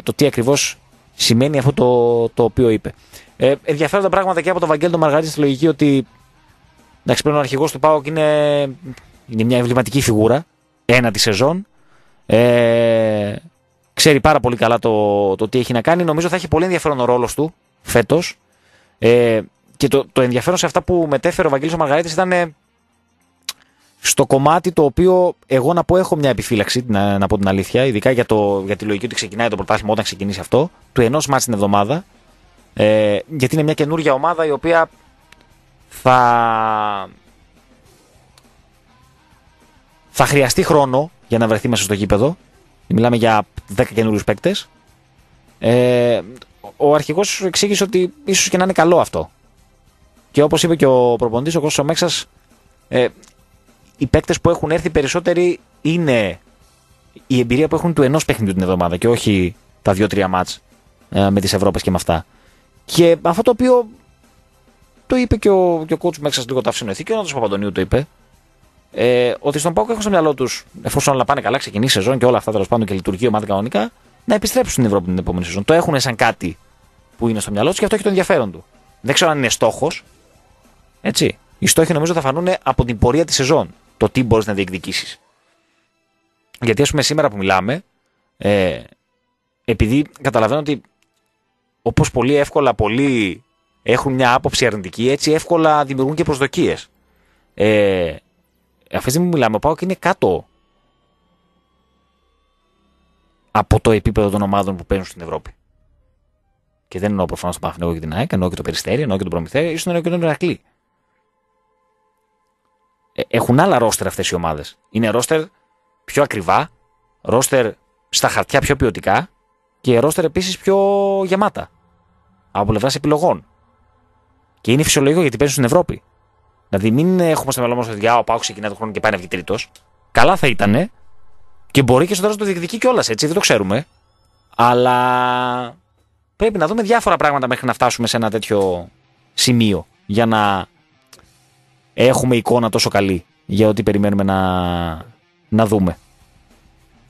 το τι ακριβώς σημαίνει αυτό το, το οποίο είπε. Ε, ε, ενδιαφέροντα πράγματα και από τον Βαγγέλη Μαργαρίτη στη λογική ότι εντάξει, πλέον ο αρχηγός του Πάοκ είναι, είναι μια εμβληματική φιγούρα. Ένα τη σεζόν. Ε, ξέρει πάρα πολύ καλά το, το τι έχει να κάνει. Νομίζω θα έχει πολύ ενδιαφέρον ο ρόλος του φέτος. Ε, και το, το ενδιαφέρον σε αυτά που μετέφερε ο Βαγγέλης Μαργαρίτης ήταν ε, στο κομμάτι το οποίο εγώ να πω έχω μια επιφύλαξη, να, να πω την αλήθεια, ειδικά για, το, για τη λογική ότι ξεκινάει το πρωτάθλημα όταν ξεκινήσει αυτό, του ενός μάτ την εβδομάδα, ε, γιατί είναι μια καινούργια ομάδα η οποία θα... θα χρειαστεί χρόνο για να βρεθεί μέσα στο γήπεδο. Μιλάμε για 10 καινούριους παίκτες. Ε, ο αρχηγός εξήγησε ότι ίσως και να είναι καλό αυτό. Και όπως είπε και ο προποντής ο Κώστος Μέξα, ε, οι παίκτες που έχουν έρθει περισσότεροι είναι η εμπειρία που έχουν του ενός παιχνιδιού την εβδομάδα και όχι τα 2-3 μάτ ε, με τις Ευρώπες και με αυτά. Και αυτό το οποίο το είπε και ο, και ο coach μέχρι λίγο τα και ο Νότο Παπαντονίου το είπε. Ε, ότι στον ΠΑΟΚ έχουν στο μυαλό τους, εφόσον όλα πάνε καλά, ξεκινήσει η σεζόν και όλα αυτά τέλος πάντων και λειτουργεί ομάδα κανονικά, να επιστρέψουν στην Ευρώπη την επόμενη σεζόν. Το έχουν σαν κάτι που είναι στο μυαλό τους και αυτό έχει το ενδιαφέρον του. Δεν ξέρω αν είναι στόχος. Έτσι. Οι στόχοι νομίζω θα φανούν από την πορεία της σεζόν. Το τι μπορείς να διεκδικήσεις. Γιατί ας πούμε σήμερα που μιλάμε, ε, επειδή καταλαβαίνω ότι όπως πολύ εύκολα πολλοί έχουν μια άποψη αρνητική, έτσι εύκολα δημιουργούν και προσδοκίες. Ε, αυτή τη στιγμή μιλάμε, πάω και είναι κάτω από το επίπεδο των ομάδων που παίζουν στην Ευρώπη. Και δεν εννοώ προφανώς τον Παναθηναϊκό και την ΑΕΚ, εννοώ και το Περιστέρι, εννοώ και τον Προμηθέα, ίσως εννοώ και τον Ρακλή. Ε, έχουν άλλα ρόστερ αυτές οι ομάδες. Είναι ρόστερ πιο ακριβά, ρόστερ στα χαρτιά πιο ποιοτικά, και ρόστερ επίσης πιο γεμάτα από πλευράς επιλογών. Και είναι φυσιολογικό γιατί παίζουν στην Ευρώπη. Δηλαδή, μην έχουμε στο μυαλό μα ότι ο Πάουξ ξεκινάει τον χρόνο και πάει να βγει τρίτος. Καλά θα ήταν και μπορεί και στο τέλος το διεκδικεί κιόλας έτσι, δεν το ξέρουμε. Αλλά πρέπει να δούμε διάφορα πράγματα μέχρι να φτάσουμε σε ένα τέτοιο σημείο για να έχουμε εικόνα τόσο καλή για ό,τι περιμένουμε να, να δούμε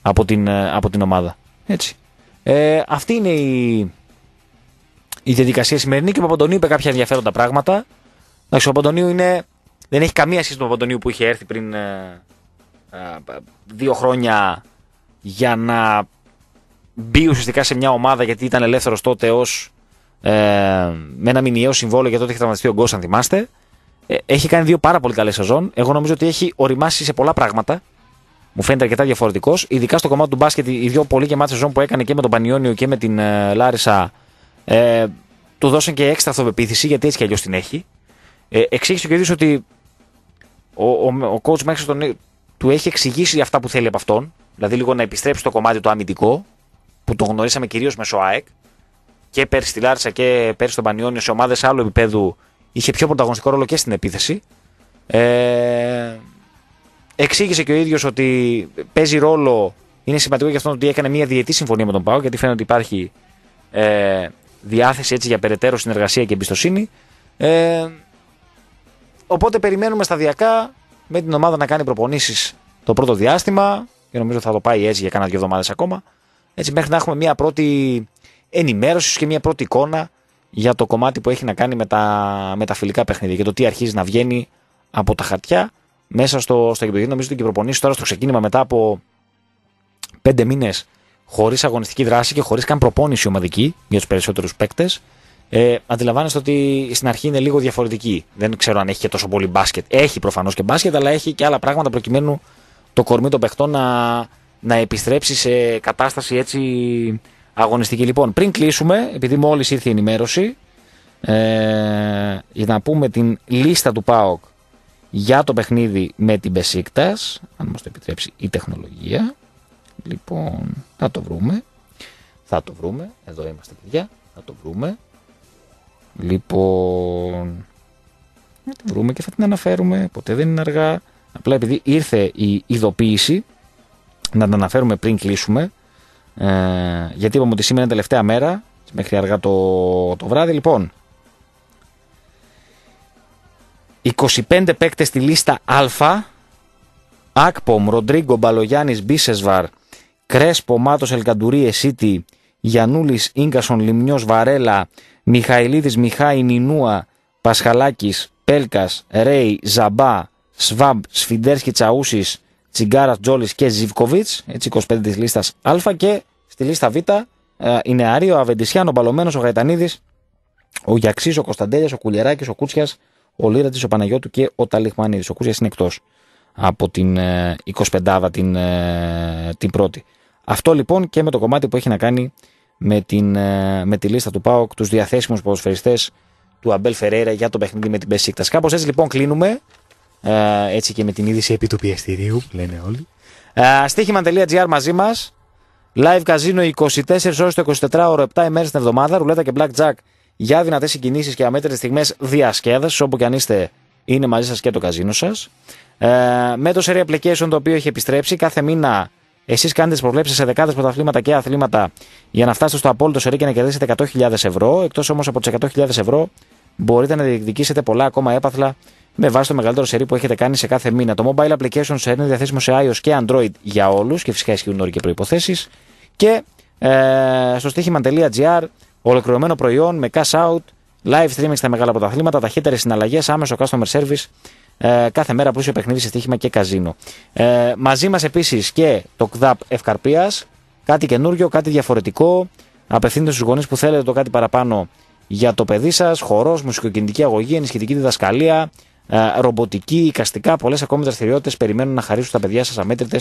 από την, από την ομάδα. Έτσι. Ε, αυτή είναι η, η διαδικασία σημερινή και ο Παπαντονίου είπε κάποια ενδιαφέροντα πράγματα. ο Παπαντονίου είναι... δεν έχει καμία σχέση με τον Παπαντονίου που είχε έρθει πριν ε, ε, δύο χρόνια για να μπει ουσιαστικά σε μια ομάδα γιατί ήταν ελεύθερος τότε ως. Ε, με ένα μηνιαίο συμβόλαιο και τότε είχε τραυματιστεί ο Γκος αν θυμάστε ε, έχει κάνει δύο πάρα πολύ καλές σεζόν. Εγώ νομίζω ότι έχει οριμάσει σε πολλά πράγματα μου φαίνεται αρκετά διαφορετικός. Ειδικά στο κομμάτι του μπάσκετ, οι δύο πολύ γεμάτες σεζόν που έκανε και με τον Πανιόνιο και με την ε, Λάρισα, ε, του δώσαν και έξτρα αυτοπεποίθηση γιατί έτσι κι αλλιώς την έχει. Ε, εξήγησε ο ίδιο ότι ο, ο, ο coach μέχρι τον, του έχει εξηγήσει αυτά που θέλει από αυτόν. Δηλαδή λίγο να επιστρέψει το κομμάτι το αμυντικό που το γνωρίσαμε κυρίως μέσω ΑΕΚ και πέρσι στη Λάρισα και πέρσι στον Πανιόνιο σε ομάδες άλλου επίπεδου είχε πιο πρωταγωνιστικό ρόλο και στην επίθεση. Ε, Εξήγησε και ο ίδιος ότι παίζει ρόλο, είναι σημαντικό για αυτό ότι έκανε μια διετή συμφωνία με τον Πάο, γιατί φαίνεται ότι υπάρχει ε, διάθεση έτσι για περαιτέρω συνεργασία και εμπιστοσύνη. Ε, οπότε περιμένουμε σταδιακά με την ομάδα να κάνει προπονήσεις το πρώτο διάστημα και νομίζω θα το πάει έτσι για κάνα δύο εβδομάδες ακόμα. Έτσι μέχρι να έχουμε μια πρώτη ενημέρωση και μια πρώτη εικόνα για το κομμάτι που έχει να κάνει με τα, με τα φιλικά παιχνίδια και το τι αρχίζει να βγαίνει από τα χαρτιά μέσα στο, γήπεδο. Γιατί Νομίζω ότι οι προπονήσεις τώρα στο ξεκίνημα μετά από πέντε μήνες χωρίς αγωνιστική δράση και χωρίς καν προπόνηση ομαδική για τους περισσότερους παίκτες. Ε, αντιλαμβάνεστε ότι στην αρχή είναι λίγο διαφορετική. Δεν ξέρω αν έχει και τόσο πολύ μπάσκετ. Έχει προφανώς και μπάσκετ, αλλά έχει και άλλα πράγματα προκειμένου το κορμί των παιχτών να, να επιστρέψει σε κατάσταση έτσι αγωνιστική. Λοιπόν, πριν κλείσουμε, επειδή μόλις ήρθε η ενημέρωση, ε, για να πούμε την λίστα του ΠΑΟΚ για το παιχνίδι με την πεσίκτα, αν μας το επιτρέψει η τεχνολογία. Λοιπόν, θα το βρούμε. Θα το βρούμε. Εδώ είμαστε παιδιά. Θα το βρούμε. Λοιπόν, θα το βρούμε και θα την αναφέρουμε. Ποτέ δεν είναι αργά. Απλά επειδή ήρθε η ειδοποίηση, να την αναφέρουμε πριν κλείσουμε. Ε, γιατί είπαμε ότι σήμερα είναι τελευταία μέρα, μέχρι αργά το, το βράδυ. Λοιπόν, 25 παίκτες στη λίστα Α. Ακπομ, Ροντρίγκο, Μπαλογιάννης, Μπίσεσβαρ, Κρέσπο, Μάτος, Ελκαντουρί, Εσίτη, Γιανούλης, γκασον Λιμνιός, Βαρέλα, Μιχαηλίδης, Μιχάη, Νινούα, Πασχαλάκης, Πέλκας, Ρέι, Ζαμπά, Σβάμπ, Σφιντέρσκι, Τσαούσης, Τσιγκάρας, Τζόλης και Ζιβκοβίτ, έτσι 25 της λίστας Α και στη λίστα Β η ε, Νεάριο, ο ο ο Γαϊτανίδης, ο Γιαξής, ο Κωνσταντέλιας, ο Κουλιεράκη, ο Κούτσιας, ο Λίρατη, ο Παναγιώτου και ο Ταλιχμανίδης. Ο Κούζιας είναι εκτός από την 25 ε, την, ε, την πρώτη. Αυτό λοιπόν και με το κομμάτι που έχει να κάνει με, την, ε, με τη λίστα του ΠΑΟΚ, τους διαθέσιμους ποδοσφαιριστές του Αμπέλ Φεραίρα για το παιχνίδι με την Πεσίκτα. Κάπως έτσι λοιπόν κλείνουμε. έτσι και με την είδηση επί του πιεστηρίου, λένε όλοι. Στίχημαν.gr μαζί μας. Live καζίνο 24 ώρες το 24ωρο, 7 ημέρες την εβδομάδα. Ρουλέτα και blackjack για δυνατές συγκινήσεις και αμέτρητες στιγμές διασκέδαση, όπου και αν είστε, είναι μαζί σας και το καζίνο σας. Ε, με το Serie Application το οποίο έχει επιστρέψει κάθε μήνα. Εσείς κάνετε τις προβλέψεις σε δεκάδες πρωταθλήματα και αθλήματα για να φτάσετε στο απόλυτο Serie και να κερδίσετε 100.000 ευρώ. Εκτός όμως από τις 100.000 ευρώ, μπορείτε να διεκδικήσετε πολλά ακόμα έπαθλα με βάση το μεγαλύτερο σερί που έχετε κάνει σε κάθε μήνα. Το mobile application σε είναι διαθέσιμο σε iOS και Android για όλους και φυσικά ισχύουν όροι και προποθέσει. Και ε, στο στοίχημα.gr Ολοκληρωμένο προϊόν με cash out, live streaming στα μεγάλα πρωταθλήματα, ταχύτερες συναλλαγές, άμεσο customer service, ε, κάθε μέρα πλούσιο παιχνίδι σε στοίχημα και καζίνο. Ε, μαζί μας επίσης και το ΚΔΑΠ Ευκαρπίας. Κάτι καινούριο, κάτι διαφορετικό. Απευθύνεται στους γονείς που θέλετε το κάτι παραπάνω για το παιδί σας. Χορός, μουσικοκινητική αγωγή, ενισχυτική διδασκαλία, ε, ρομποτική, οικαστικά. Πολλές ακόμη δραστηριότητες περιμένουν να χαρίσουν τα παιδιά σας αμέτρητες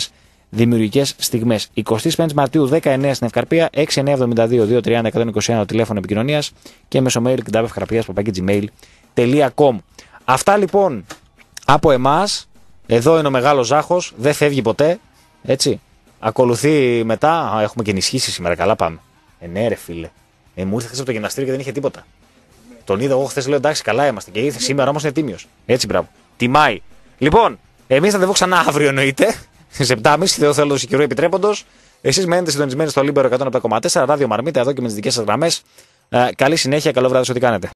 δημιουργικές στιγμές. 25 Μαρτίου 19 στην Ευκαρπία, 6972-230-121 το τηλέφωνο επικοινωνίας και μέσω mail Αυτά λοιπόν από εμάς. Εδώ είναι ο μεγάλος Ζάχος, δεν φεύγει ποτέ. Έτσι. Ακολουθεί μετά. Α, έχουμε και ενισχύσει σήμερα, καλά πάμε. Ε, ναι, ρε φίλε. Ε, μου ήρθε χθες από το γυμναστήριο και δεν είχε τίποτα. Τον είδα εγώ χθες, λέω εντάξει, καλά είμαστε. Και ήρθε ναι. σήμερα όμως είναι τίμιος. Έτσι, μπράβο. Τιμάει. Λοιπόν, εμείς θα δεβώ ξανά αύριο εννοείται. Σε 7.30 Θεό θέλω και κύριο επιτρέποντος. Εσείς μένετε συντονισμένοι στο Λίμπερο 107,4 ράδιο Μαρμίτα εδώ και με τις δικές σας γραμμές. Ε, καλή συνέχεια, καλό βράδυ σε ό,τι κάνετε.